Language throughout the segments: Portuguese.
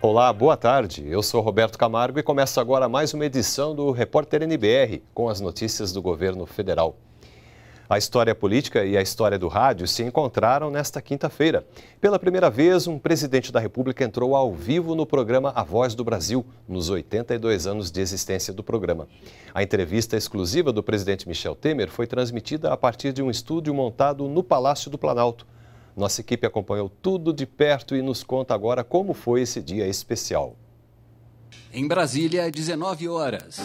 Olá, boa tarde. Eu sou Roberto Camargo e começo agora mais uma edição do Repórter NBR com as notícias do governo federal. A história política e a história do rádio se encontraram nesta quinta-feira. Pela primeira vez, um presidente da República entrou ao vivo no programa A Voz do Brasil, nos 82 anos de existência do programa. A entrevista exclusiva do presidente Michel Temer foi transmitida a partir de um estúdio montado no Palácio do Planalto. Nossa equipe acompanhou tudo de perto e nos conta agora como foi esse dia especial. Em Brasília, 19 horas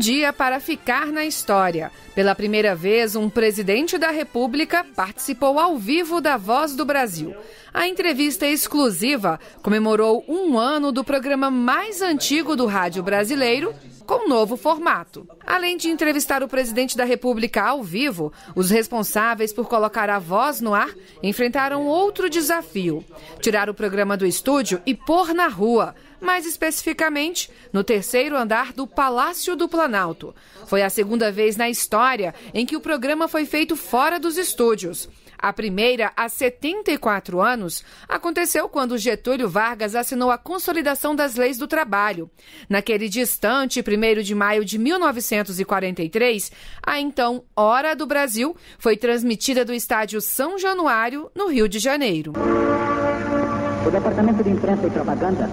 dia para ficar na história. Pela primeira vez, um presidente da República participou ao vivo da Voz do Brasil. A entrevista exclusiva comemorou um ano do programa mais antigo do rádio brasileiro, com um novo formato. Além de entrevistar o presidente da República ao vivo, os responsáveis por colocar a voz no ar enfrentaram outro desafio: tirar o programa do estúdio e pôr na rua mais especificamente no terceiro andar do Palácio do Planalto. Foi a segunda vez na história em que o programa foi feito fora dos estúdios. A primeira, há 74 anos, aconteceu quando Getúlio Vargas assinou a Consolidação das Leis do Trabalho. Naquele distante 1 de maio de 1943, a então Hora do Brasil foi transmitida do estádio São Januário, no Rio de Janeiro. O Departamento de Imprensa e Propaganda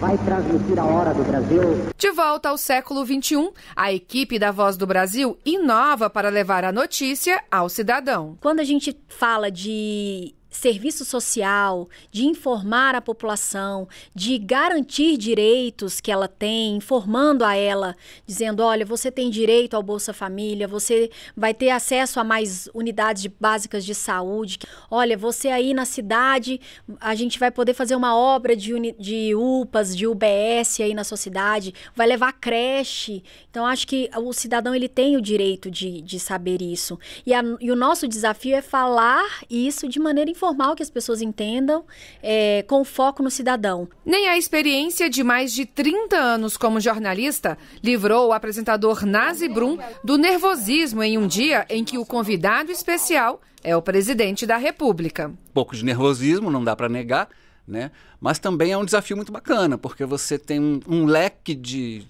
vai transmitir a hora do Brasil. De volta ao século XXI, a equipe da Voz do Brasil inova para levar a notícia ao cidadão. Quando a gente fala de serviço social, de informar a população, de garantir direitos que ela tem, informando a ela, dizendo, olha, você tem direito ao Bolsa Família, você vai ter acesso a mais unidades básicas de saúde. Olha, você aí na cidade, a gente vai poder fazer uma obra de, de UPAs, de UBS aí na sua cidade, vai levar creche. Então, acho que o cidadão, ele tem o direito de, de saber isso. E, a, e o nosso desafio é falar isso de maneira informal que as pessoas entendam, é, com foco no cidadão. Nem a experiência de mais de 30 anos como jornalista livrou o apresentador Nazi Brum do nervosismo em um dia em que o convidado especial é o presidente da República. Um pouco de nervosismo, não dá para negar. Né? Mas também é um desafio muito bacana, porque você tem um, um leque de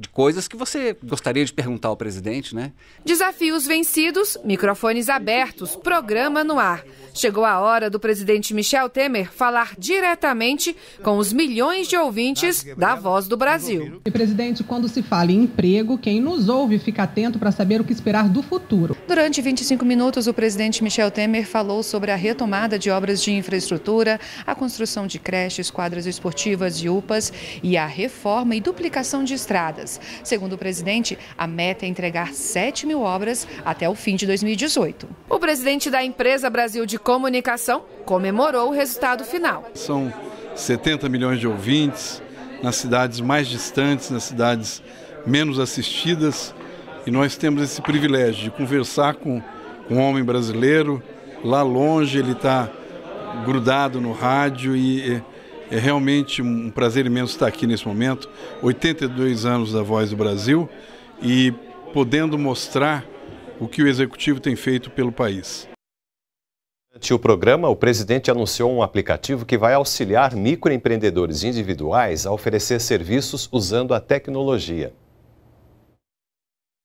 de coisas que você gostaria de perguntar ao presidente, né? Desafios vencidos, microfones abertos, programa no ar. Chegou a hora do presidente Michel Temer falar diretamente com os milhões de ouvintes da Voz do Brasil. E presidente, quando se fala em emprego, quem nos ouve fica atento para saber o que esperar do futuro. Durante 25 minutos, o presidente Michel Temer falou sobre a retomada de obras de infraestrutura, a construção de creches, quadras esportivas e UPAs e a reforma e duplicação de estradas obras. Segundo o presidente, a meta é entregar 7 mil obras até o fim de 2018. O presidente da empresa Brasil de Comunicação comemorou o resultado final. São 70 milhões de ouvintes nas cidades mais distantes, nas cidades menos assistidas. E nós temos esse privilégio de conversar com um homem brasileiro. Lá longe ele está grudado no rádio e é realmente um prazer imenso estar aqui nesse momento, 82 anos da Voz do Brasil e podendo mostrar o que o executivo tem feito pelo país. Durante o programa, o presidente anunciou um aplicativo que vai auxiliar microempreendedores individuais a oferecer serviços usando a tecnologia.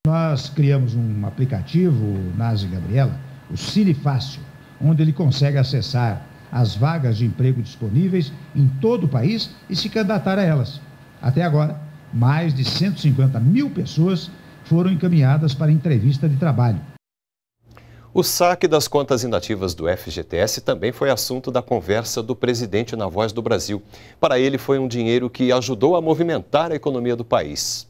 Nós criamos um aplicativo, Nazi Gabriela, o Cine Fácil, onde ele consegue acessar as vagas de emprego disponíveis em todo o país e se candidatar a elas. Até agora, mais de 150 mil pessoas foram encaminhadas para entrevista de trabalho. O saque das contas inativas do FGTS também foi assunto da conversa do presidente na Voz do Brasil. Para ele, foi um dinheiro que ajudou a movimentar a economia do país.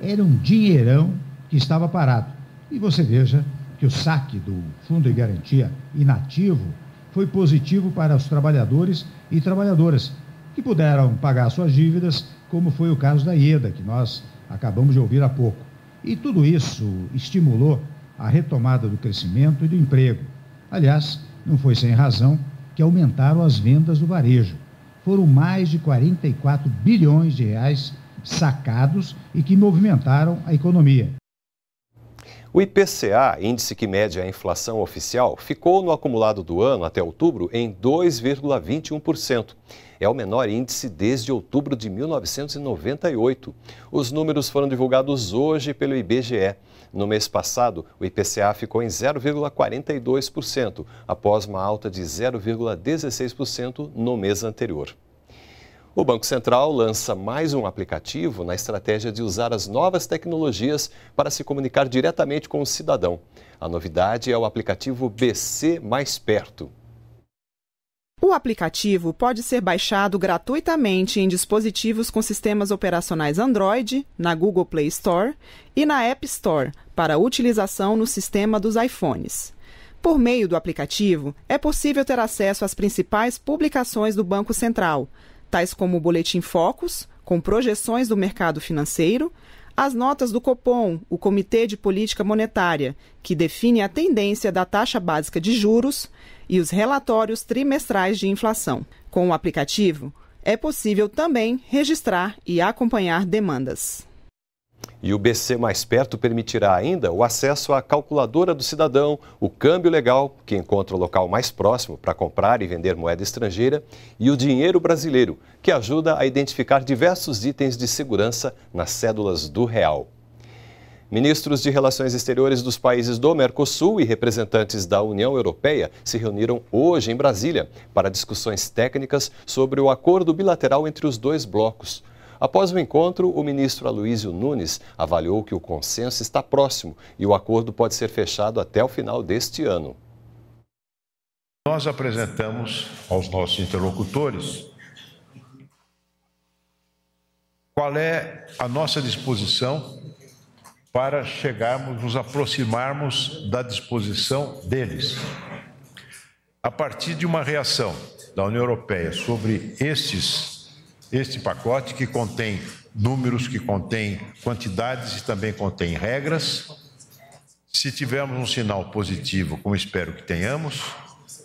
Era um dinheirão que estava parado. E você veja que o saque do Fundo de Garantia inativo foi positivo para os trabalhadores e trabalhadoras que puderam pagar suas dívidas, como foi o caso da IEDA, que nós acabamos de ouvir há pouco. E tudo isso estimulou a retomada do crescimento e do emprego. Aliás, não foi sem razão que aumentaram as vendas do varejo. Foram mais de 44 bilhões de reais sacados e que movimentaram a economia. O IPCA, índice que mede a inflação oficial, ficou no acumulado do ano até outubro em 2,21%. É o menor índice desde outubro de 1998. Os números foram divulgados hoje pelo IBGE. No mês passado, o IPCA ficou em 0,42%, após uma alta de 0,16% no mês anterior. O Banco Central lança mais um aplicativo na estratégia de usar as novas tecnologias para se comunicar diretamente com o cidadão. A novidade é o aplicativo BC Mais Perto. O aplicativo pode ser baixado gratuitamente em dispositivos com sistemas operacionais Android, na Google Play Store e na App Store, para utilização no sistema dos iPhones. Por meio do aplicativo, é possível ter acesso às principais publicações do Banco Central, tais como o Boletim Focus, com projeções do mercado financeiro, as notas do Copom, o Comitê de Política Monetária, que define a tendência da taxa básica de juros, e os relatórios trimestrais de inflação. Com o aplicativo, é possível também registrar e acompanhar demandas. E o BC Mais Perto permitirá ainda o acesso à calculadora do cidadão, o câmbio legal, que encontra o local mais próximo para comprar e vender moeda estrangeira, e o dinheiro brasileiro, que ajuda a identificar diversos itens de segurança nas cédulas do real. Ministros de Relações Exteriores dos países do Mercosul e representantes da União Europeia se reuniram hoje em Brasília para discussões técnicas sobre o acordo bilateral entre os dois blocos. Após o encontro, o ministro Aloysio Nunes avaliou que o consenso está próximo e o acordo pode ser fechado até o final deste ano. Nós apresentamos aos nossos interlocutores qual é a nossa disposição para chegarmos, nos aproximarmos da disposição deles. A partir de uma reação da União Europeia sobre estes este pacote que contém números, que contém quantidades e também contém regras. Se tivermos um sinal positivo, como espero que tenhamos,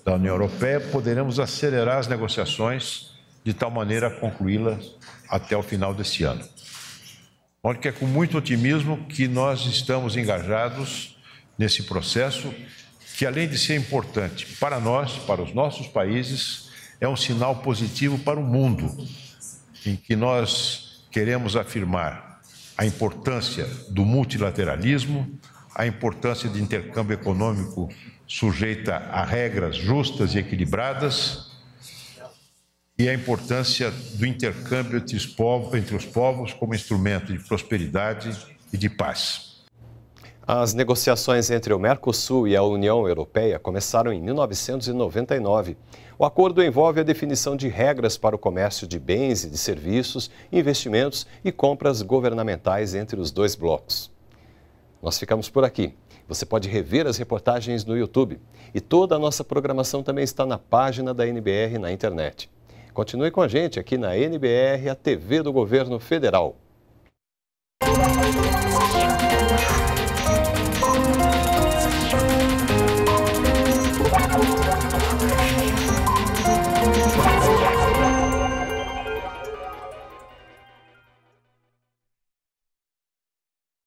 da União Europeia, poderemos acelerar as negociações de tal maneira a concluí-las até o final deste ano. Olha que é com muito otimismo que nós estamos engajados nesse processo, que além de ser importante para nós, para os nossos países, é um sinal positivo para o mundo em que nós queremos afirmar a importância do multilateralismo, a importância de intercâmbio econômico sujeita a regras justas e equilibradas e a importância do intercâmbio entre os povos, entre os povos como instrumento de prosperidade e de paz. As negociações entre o Mercosul e a União Europeia começaram em 1999. O acordo envolve a definição de regras para o comércio de bens e de serviços, investimentos e compras governamentais entre os dois blocos. Nós ficamos por aqui. Você pode rever as reportagens no YouTube. E toda a nossa programação também está na página da NBR na internet. Continue com a gente aqui na NBR, a TV do Governo Federal.